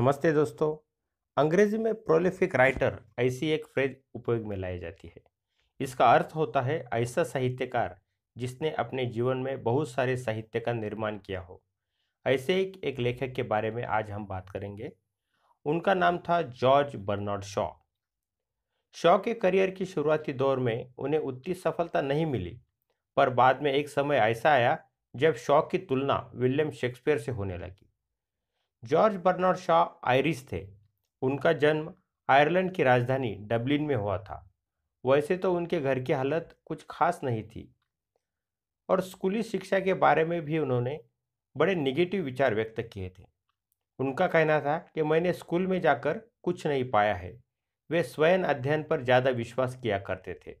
नमस्ते दोस्तों अंग्रेजी में प्रोलिफिक राइटर ऐसी एक फ्रेज उपयोग में लाई जाती है इसका अर्थ होता है ऐसा साहित्यकार जिसने अपने जीवन में बहुत सारे साहित्य का निर्माण किया हो ऐसे एक, एक लेखक के बारे में आज हम बात करेंगे उनका नाम था जॉर्ज बर्नार्ड शॉ शॉ के करियर की शुरुआती दौर में उन्हें उतनी सफलता नहीं मिली पर बाद में एक समय ऐसा आया जब शॉ की तुलना विलियम शेक्सपियर से होने लगी जॉर्ज बर्नार्ड शॉ आयरिश थे उनका जन्म आयरलैंड की राजधानी डब्लिन में हुआ था वैसे तो उनके घर की हालत कुछ खास नहीं थी और स्कूली शिक्षा के बारे में भी उन्होंने बड़े निगेटिव विचार व्यक्त किए थे उनका कहना था कि मैंने स्कूल में जाकर कुछ नहीं पाया है वे स्वयं अध्ययन पर ज़्यादा विश्वास किया करते थे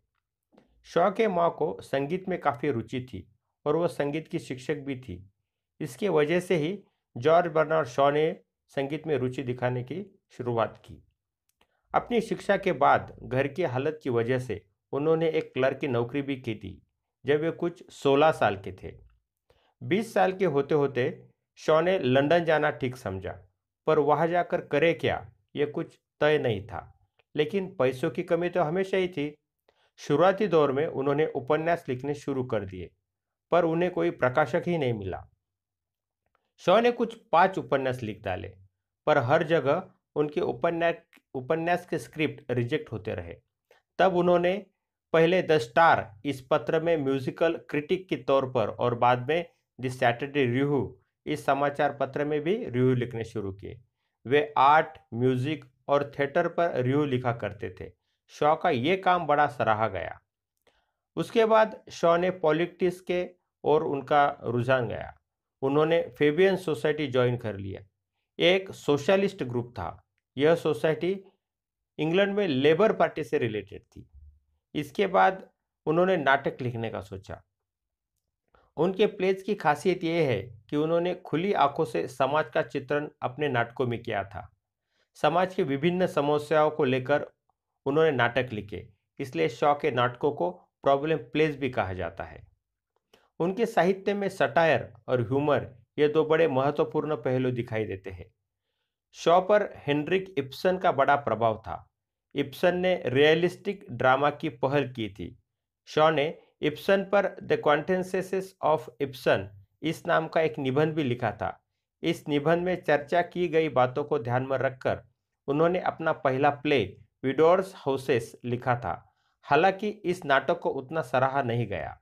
शॉ के माँ को संगीत में काफ़ी रुचि थी और वह संगीत की शिक्षक भी थी इसके वजह से ही जॉर्ज बर्नार्ड शॉ ने संगीत में रुचि दिखाने की शुरुआत की अपनी शिक्षा के बाद घर की हालत की वजह से उन्होंने एक क्लर्क की नौकरी भी की थी जब वे कुछ 16 साल के थे 20 साल के होते होते शॉ ने लंदन जाना ठीक समझा पर वहाँ जाकर करे क्या ये कुछ तय नहीं था लेकिन पैसों की कमी तो हमेशा ही थी शुरुआती दौर में उन्होंने उपन्यास लिखने शुरू कर दिए पर उन्हें कोई प्रकाशक ही नहीं मिला शॉ ने कुछ पांच उपन्यास लिख डाले पर हर जगह उनके उपन्यास उपन्यास के स्क्रिप्ट रिजेक्ट होते रहे तब उन्होंने पहले द स्टार इस पत्र में म्यूजिकल क्रिटिक के तौर पर और बाद में द सैटरडे रिव्यू इस समाचार पत्र में भी रिव्यू लिखने शुरू किए वे आर्ट म्यूजिक और थिएटर पर रिव्यू लिखा करते थे शॉ का ये काम बड़ा सराहा गया उसके बाद शॉ ने पॉलिटिक्स के और उनका रुझान गया उन्होंने फेबियन सोसाइटी ज्वाइन कर लिया एक सोशलिस्ट ग्रुप था यह सोसाइटी इंग्लैंड में लेबर पार्टी से रिलेटेड थी इसके बाद उन्होंने नाटक लिखने का सोचा उनके प्लेज की खासियत यह है कि उन्होंने खुली आंखों से समाज का चित्रण अपने नाटकों में किया था समाज की विभिन्न समस्याओं को लेकर उन्होंने नाटक लिखे इसलिए शौ के नाटकों को प्रॉब्लम प्लेस भी कहा जाता है उनके साहित्य में सटायर और ह्यूमर ये दो बड़े महत्वपूर्ण पहलू दिखाई देते हैं शॉ पर हेनरिक इप्सन का बड़ा प्रभाव था इप्सन ने रियलिस्टिक ड्रामा की पहल की थी शॉ ने इप्सन पर द कॉन्टेंसेस ऑफ इप्सन इस नाम का एक निबंध भी लिखा था इस निबंध में चर्चा की गई बातों को ध्यान में रखकर उन्होंने अपना पहला प्ले विडोर्स हाउसेस लिखा था हालांकि इस नाटक को उतना सराहा नहीं गया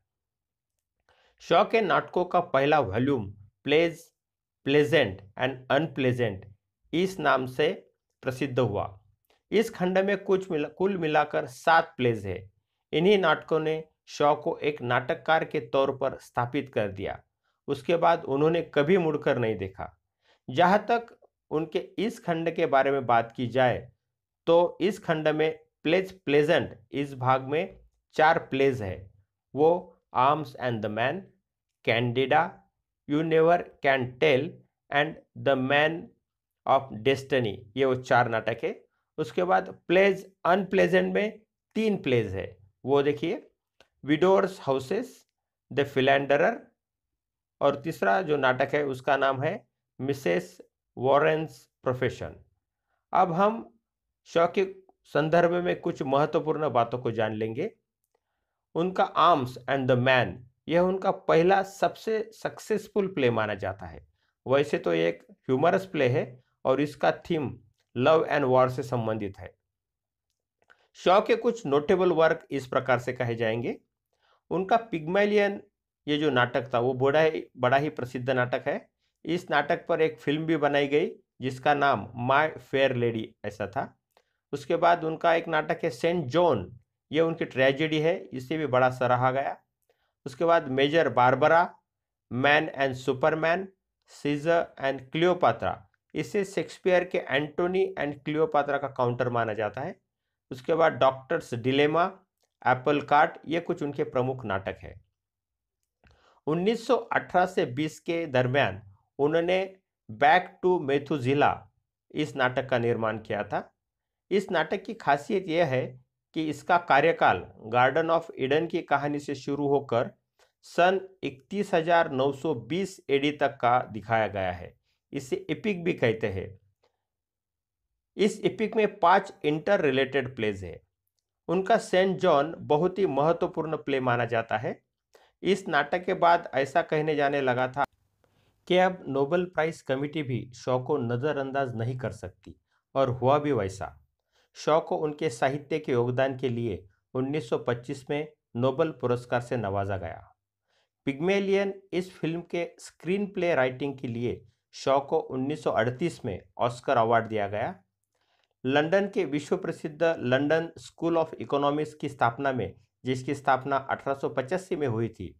शॉ के नाटकों का पहला volume plays pleasant and unpleasant इस नाम से प्रसिद्ध हुआ इस खंड में कुछ मिला कुल मिलाकर सात प्लेज है इन्हीं नाटकों ने शॉ को एक नाटककार के तौर पर स्थापित कर दिया उसके बाद उन्होंने कभी मुड़कर नहीं देखा जहाँ तक उनके इस खंड के बारे में बात की जाए तो इस खंड में प्लेज प्लेजेंट इस भाग में चार प्लेज है वो arms and the man candida you never can tell and the man of destiny ये वो चार नाटक है उसके बाद प्लेज अनप्लेजेंट में तीन प्लेज है वो देखिए विडोर्स हाउसेस द फिलेंडर और तीसरा जो नाटक है उसका नाम है मिसेस वॉरेंस प्रोफेशन अब हम शौकिक संदर्भ में कुछ महत्वपूर्ण बातों को जान लेंगे उनका आर्म्स एंड द मैन यह उनका पहला सबसे सक्सेसफुल प्ले माना जाता है वैसे तो एक ह्यूमरस प्ले है और इसका थीम लव एंड वॉर से संबंधित है शॉ के कुछ नोटेबल वर्क इस प्रकार से कहे जाएंगे उनका पिग्मेलियन ये जो नाटक था वो बड़ा ही बड़ा ही प्रसिद्ध नाटक है इस नाटक पर एक फिल्म भी बनाई गई जिसका नाम माय फेयर लेडी ऐसा था उसके बाद उनका एक नाटक है सेंट जॉन ये उनकी ट्रेजेडी है इसे भी बड़ा सराहा गया उसके बाद Major Barbara Man and Superman Caesar and Cleopatra इसे शेक्सपियर के एंटोनी एंड क्लियोपात्रा का काउंटर माना जाता है उसके बाद डॉक्टर्स डिलेमा एप्पल कार्ट ये कुछ उनके प्रमुख नाटक है 1918 से 20 के दरमियान उन्होंने बैक टू मेथुजिला इस नाटक का निर्माण किया था इस नाटक की खासियत यह है कि इसका कार्यकाल गार्डन ऑफ इडन की कहानी से शुरू होकर सन 31,920 एडी तक का दिखाया गया है इसे एपिक भी कहते हैं इस एपिक में पांच इंटर रिलेटेड प्लेज है उनका सेंट जॉन बहुत ही महत्वपूर्ण प्ले माना जाता है इस नाटक के बाद ऐसा कहने जाने लगा था कि अब नोबेल प्राइज कमिटी भी शो को नज़रअंदाज नहीं कर सकती और हुआ भी वैसा शॉ को उनके साहित्य के योगदान के लिए 1925 में नोबल पुरस्कार से नवाजा गया पिग्मेलियन इस फिल्म के स्क्रीन प्ले राइटिंग के लिए शॉ को 1938 में ऑस्कर अवार्ड दिया गया लंदन के विश्व प्रसिद्ध लंदन स्कूल ऑफ इकोनॉमिक्स की स्थापना में जिसकी स्थापना अठारह में हुई थी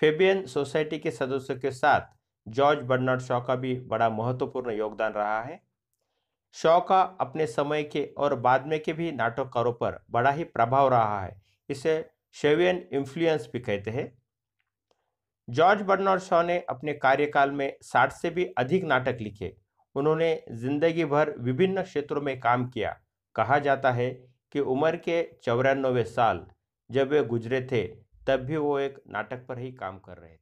फेबियन सोसाइटी के सदस्यों के साथ जॉर्ज बर्नार्ड शॉ का भी बड़ा महत्वपूर्ण योगदान रहा है शॉ का अपने समय के और बाद में के भी नाटककारों पर बड़ा ही प्रभाव रहा है इसे शेवियन इन्फ्लुएंस भी कहते हैं जॉर्ज बर्नर्ड शॉ ने अपने कार्यकाल में साठ से भी अधिक नाटक लिखे उन्होंने जिंदगी भर विभिन्न क्षेत्रों में काम किया कहा जाता है कि उम्र के चौरानवे साल जब वे गुजरे थे तब भी वो एक नाटक पर ही काम कर रहे थे